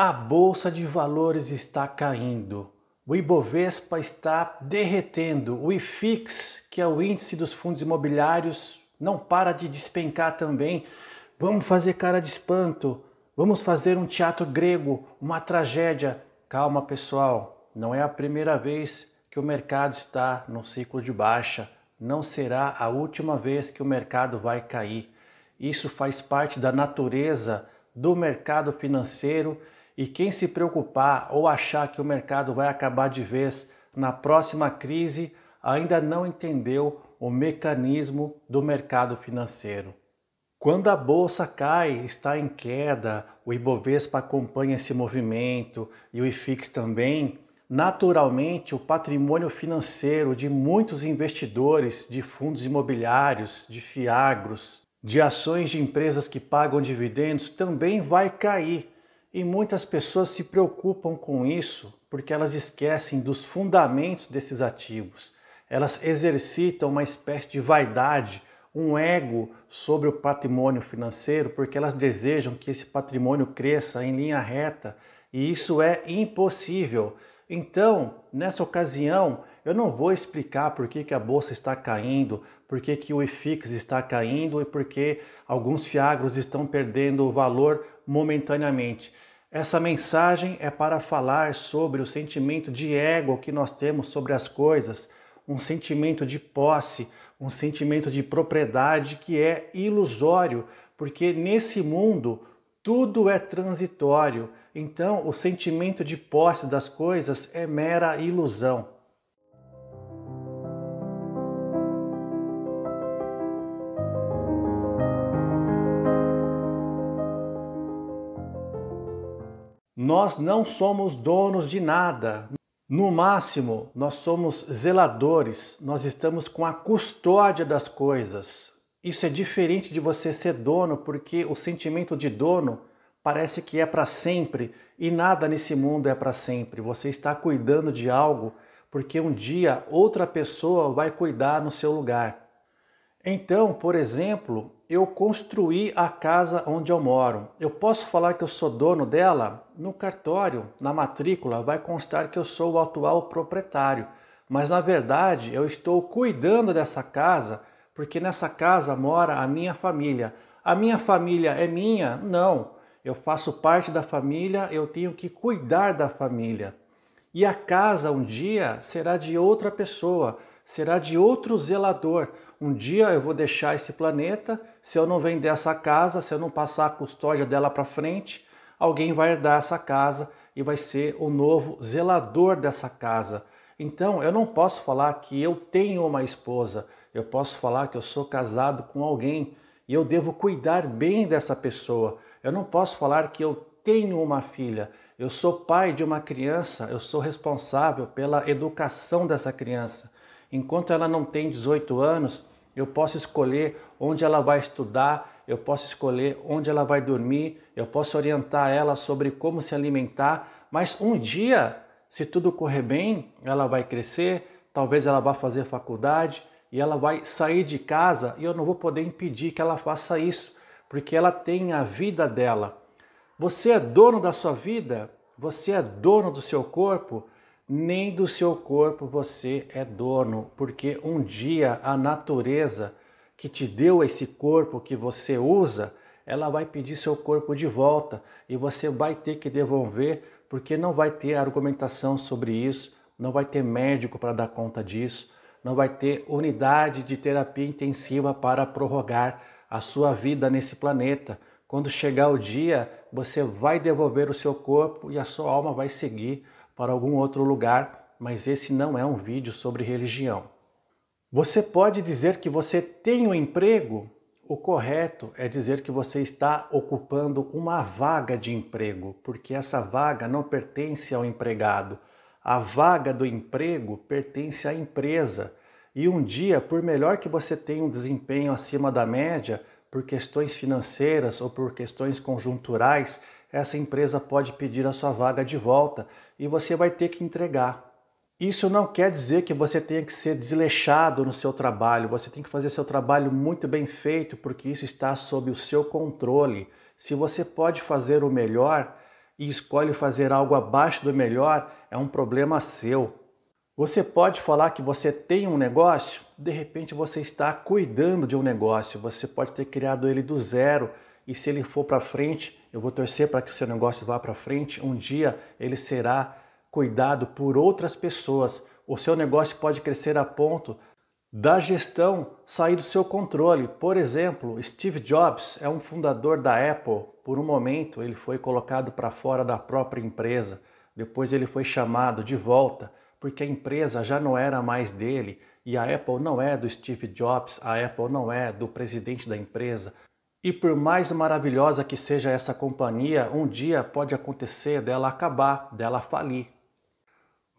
A bolsa de valores está caindo. O Ibovespa está derretendo. O IFIX, que é o índice dos fundos imobiliários, não para de despencar também. Vamos fazer cara de espanto. Vamos fazer um teatro grego, uma tragédia. Calma, pessoal. Não é a primeira vez que o mercado está num ciclo de baixa. Não será a última vez que o mercado vai cair. Isso faz parte da natureza do mercado financeiro e quem se preocupar ou achar que o mercado vai acabar de vez na próxima crise ainda não entendeu o mecanismo do mercado financeiro. Quando a bolsa cai, está em queda, o Ibovespa acompanha esse movimento e o IFIX também, naturalmente o patrimônio financeiro de muitos investidores de fundos imobiliários, de fiagros, de ações de empresas que pagam dividendos também vai cair e muitas pessoas se preocupam com isso porque elas esquecem dos fundamentos desses ativos. Elas exercitam uma espécie de vaidade, um ego sobre o patrimônio financeiro, porque elas desejam que esse patrimônio cresça em linha reta e isso é impossível. Então, nessa ocasião, eu não vou explicar por que, que a bolsa está caindo, por que, que o IFIX está caindo e por que alguns fiagros estão perdendo o valor momentaneamente. Essa mensagem é para falar sobre o sentimento de ego que nós temos sobre as coisas, um sentimento de posse, um sentimento de propriedade que é ilusório, porque nesse mundo tudo é transitório. Então, o sentimento de posse das coisas é mera ilusão. Nós não somos donos de nada. No máximo, nós somos zeladores, nós estamos com a custódia das coisas. Isso é diferente de você ser dono, porque o sentimento de dono parece que é para sempre e nada nesse mundo é para sempre. Você está cuidando de algo porque um dia outra pessoa vai cuidar no seu lugar. Então, por exemplo, eu construí a casa onde eu moro. Eu posso falar que eu sou dono dela? No cartório, na matrícula, vai constar que eu sou o atual proprietário. Mas na verdade, eu estou cuidando dessa casa porque nessa casa mora a minha família. A minha família é minha? Não. Eu faço parte da família, eu tenho que cuidar da família. E a casa um dia será de outra pessoa, será de outro zelador um dia eu vou deixar esse planeta, se eu não vender essa casa, se eu não passar a custódia dela para frente, alguém vai herdar essa casa e vai ser o novo zelador dessa casa. Então eu não posso falar que eu tenho uma esposa, eu posso falar que eu sou casado com alguém e eu devo cuidar bem dessa pessoa. Eu não posso falar que eu tenho uma filha, eu sou pai de uma criança, eu sou responsável pela educação dessa criança. Enquanto ela não tem 18 anos, eu posso escolher onde ela vai estudar, eu posso escolher onde ela vai dormir, eu posso orientar ela sobre como se alimentar, mas um dia, se tudo correr bem, ela vai crescer, talvez ela vá fazer faculdade e ela vai sair de casa e eu não vou poder impedir que ela faça isso, porque ela tem a vida dela. Você é dono da sua vida, você é dono do seu corpo, nem do seu corpo você é dono, porque um dia a natureza que te deu esse corpo que você usa, ela vai pedir seu corpo de volta e você vai ter que devolver, porque não vai ter argumentação sobre isso, não vai ter médico para dar conta disso, não vai ter unidade de terapia intensiva para prorrogar a sua vida nesse planeta. Quando chegar o dia, você vai devolver o seu corpo e a sua alma vai seguir para algum outro lugar, mas esse não é um vídeo sobre religião. Você pode dizer que você tem um emprego? O correto é dizer que você está ocupando uma vaga de emprego, porque essa vaga não pertence ao empregado. A vaga do emprego pertence à empresa. E um dia, por melhor que você tenha um desempenho acima da média, por questões financeiras ou por questões conjunturais, essa empresa pode pedir a sua vaga de volta e você vai ter que entregar. Isso não quer dizer que você tenha que ser desleixado no seu trabalho, você tem que fazer seu trabalho muito bem feito, porque isso está sob o seu controle. Se você pode fazer o melhor e escolhe fazer algo abaixo do melhor, é um problema seu. Você pode falar que você tem um negócio, de repente você está cuidando de um negócio, você pode ter criado ele do zero e se ele for para frente, eu vou torcer para que o seu negócio vá para frente. Um dia ele será cuidado por outras pessoas. O seu negócio pode crescer a ponto da gestão sair do seu controle. Por exemplo, Steve Jobs é um fundador da Apple. Por um momento, ele foi colocado para fora da própria empresa. Depois, ele foi chamado de volta porque a empresa já não era mais dele e a Apple não é do Steve Jobs, a Apple não é do presidente da empresa, e por mais maravilhosa que seja essa companhia, um dia pode acontecer dela acabar, dela falir.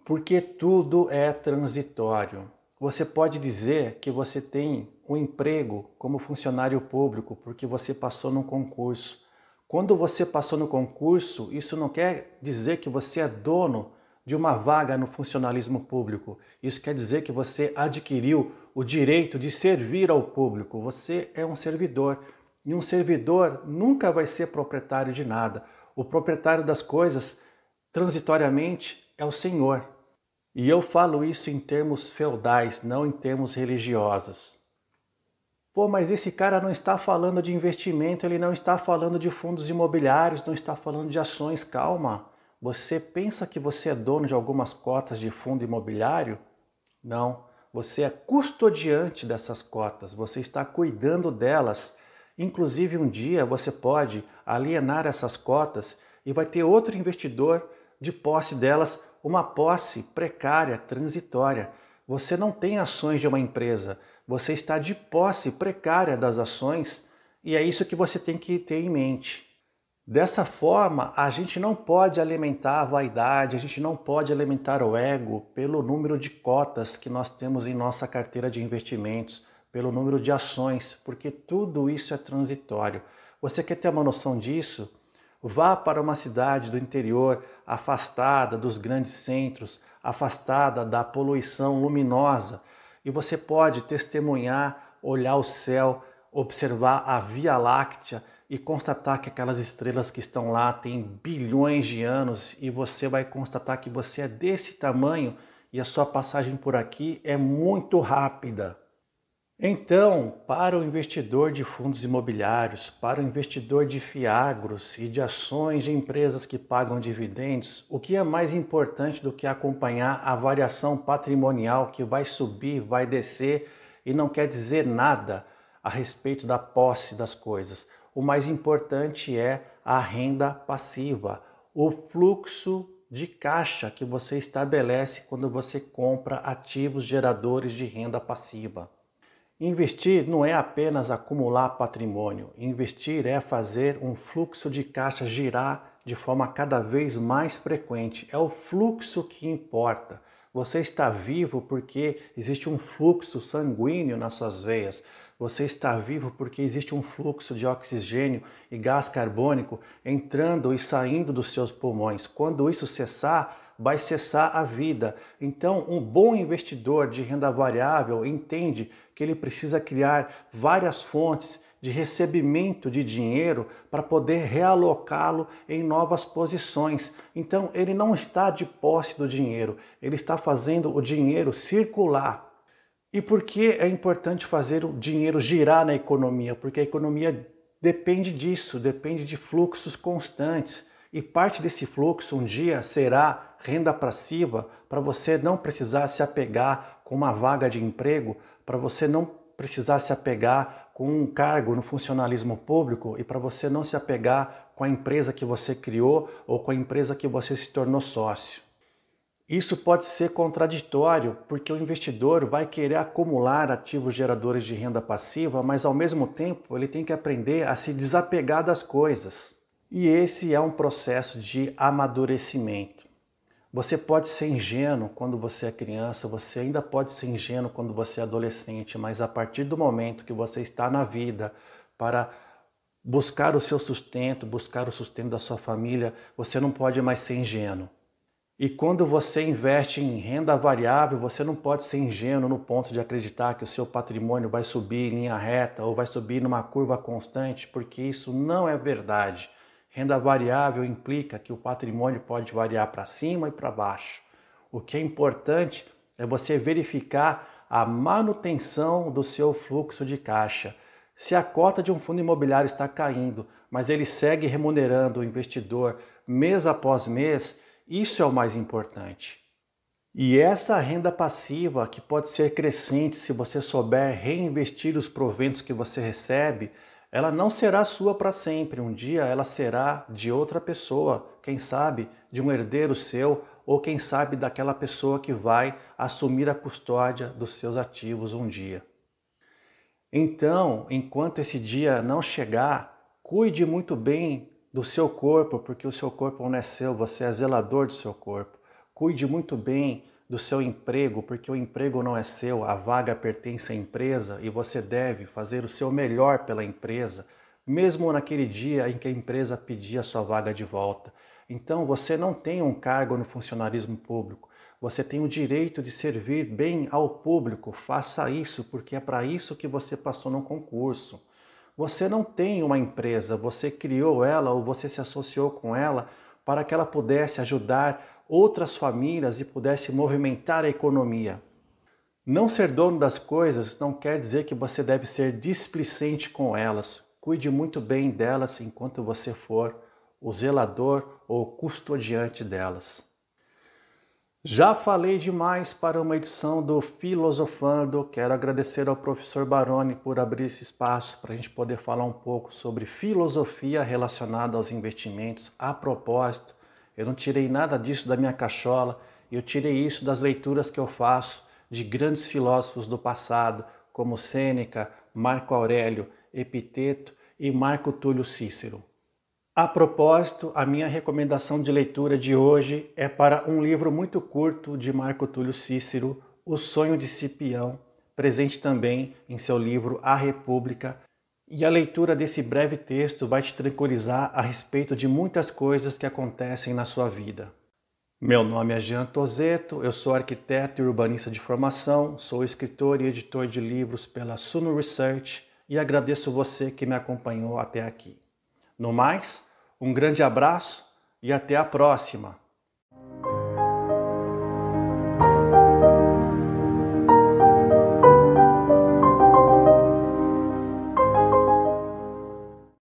Porque tudo é transitório. Você pode dizer que você tem um emprego como funcionário público porque você passou num concurso. Quando você passou no concurso, isso não quer dizer que você é dono de uma vaga no funcionalismo público. Isso quer dizer que você adquiriu o direito de servir ao público. Você é um servidor. E um servidor nunca vai ser proprietário de nada. O proprietário das coisas, transitoriamente, é o Senhor. E eu falo isso em termos feudais, não em termos religiosos. Pô, mas esse cara não está falando de investimento, ele não está falando de fundos imobiliários, não está falando de ações. Calma. Você pensa que você é dono de algumas cotas de fundo imobiliário? Não. Você é custodiante dessas cotas, você está cuidando delas Inclusive, um dia você pode alienar essas cotas e vai ter outro investidor de posse delas, uma posse precária, transitória. Você não tem ações de uma empresa, você está de posse precária das ações e é isso que você tem que ter em mente. Dessa forma, a gente não pode alimentar a vaidade, a gente não pode alimentar o ego pelo número de cotas que nós temos em nossa carteira de investimentos pelo número de ações, porque tudo isso é transitório. Você quer ter uma noção disso? Vá para uma cidade do interior, afastada dos grandes centros, afastada da poluição luminosa, e você pode testemunhar, olhar o céu, observar a Via Láctea e constatar que aquelas estrelas que estão lá têm bilhões de anos e você vai constatar que você é desse tamanho e a sua passagem por aqui é muito rápida. Então, para o investidor de fundos imobiliários, para o investidor de fiagros e de ações de empresas que pagam dividendos, o que é mais importante do que acompanhar a variação patrimonial que vai subir, vai descer e não quer dizer nada a respeito da posse das coisas? O mais importante é a renda passiva, o fluxo de caixa que você estabelece quando você compra ativos geradores de renda passiva. Investir não é apenas acumular patrimônio, investir é fazer um fluxo de caixa girar de forma cada vez mais frequente. É o fluxo que importa. Você está vivo porque existe um fluxo sanguíneo nas suas veias. Você está vivo porque existe um fluxo de oxigênio e gás carbônico entrando e saindo dos seus pulmões. Quando isso cessar, vai cessar a vida. Então, um bom investidor de renda variável entende que ele precisa criar várias fontes de recebimento de dinheiro para poder realocá-lo em novas posições. Então, ele não está de posse do dinheiro, ele está fazendo o dinheiro circular. E por que é importante fazer o dinheiro girar na economia? Porque a economia depende disso, depende de fluxos constantes. E parte desse fluxo um dia será renda passiva para você não precisar se apegar com uma vaga de emprego para você não precisar se apegar com um cargo no funcionalismo público e para você não se apegar com a empresa que você criou ou com a empresa que você se tornou sócio. Isso pode ser contraditório, porque o investidor vai querer acumular ativos geradores de renda passiva, mas ao mesmo tempo ele tem que aprender a se desapegar das coisas. E esse é um processo de amadurecimento. Você pode ser ingênuo quando você é criança, você ainda pode ser ingênuo quando você é adolescente, mas a partir do momento que você está na vida para buscar o seu sustento, buscar o sustento da sua família, você não pode mais ser ingênuo. E quando você investe em renda variável, você não pode ser ingênuo no ponto de acreditar que o seu patrimônio vai subir em linha reta ou vai subir numa curva constante, porque isso não é verdade. Renda variável implica que o patrimônio pode variar para cima e para baixo. O que é importante é você verificar a manutenção do seu fluxo de caixa. Se a cota de um fundo imobiliário está caindo, mas ele segue remunerando o investidor mês após mês, isso é o mais importante. E essa renda passiva, que pode ser crescente se você souber reinvestir os proventos que você recebe, ela não será sua para sempre. Um dia ela será de outra pessoa, quem sabe de um herdeiro seu ou quem sabe daquela pessoa que vai assumir a custódia dos seus ativos um dia. Então, enquanto esse dia não chegar, cuide muito bem do seu corpo, porque o seu corpo não é seu, você é zelador do seu corpo. Cuide muito bem do seu emprego, porque o emprego não é seu, a vaga pertence à empresa e você deve fazer o seu melhor pela empresa, mesmo naquele dia em que a empresa pedir a sua vaga de volta. Então, você não tem um cargo no funcionarismo público. Você tem o direito de servir bem ao público. Faça isso, porque é para isso que você passou no concurso. Você não tem uma empresa, você criou ela ou você se associou com ela para que ela pudesse ajudar outras famílias e pudesse movimentar a economia. Não ser dono das coisas não quer dizer que você deve ser displicente com elas. Cuide muito bem delas enquanto você for o zelador ou custodiante delas. Já falei demais para uma edição do Filosofando. Quero agradecer ao professor Baroni por abrir esse espaço para a gente poder falar um pouco sobre filosofia relacionada aos investimentos a propósito eu não tirei nada disso da minha cachola, eu tirei isso das leituras que eu faço de grandes filósofos do passado, como Sêneca, Marco Aurélio, Epiteto e Marco Túlio Cícero. A propósito, a minha recomendação de leitura de hoje é para um livro muito curto de Marco Túlio Cícero, O Sonho de Cipião, presente também em seu livro A República, e a leitura desse breve texto vai te tranquilizar a respeito de muitas coisas que acontecem na sua vida. Meu nome é Jean Tozeto, eu sou arquiteto e urbanista de formação, sou escritor e editor de livros pela Suno Research e agradeço você que me acompanhou até aqui. No mais, um grande abraço e até a próxima!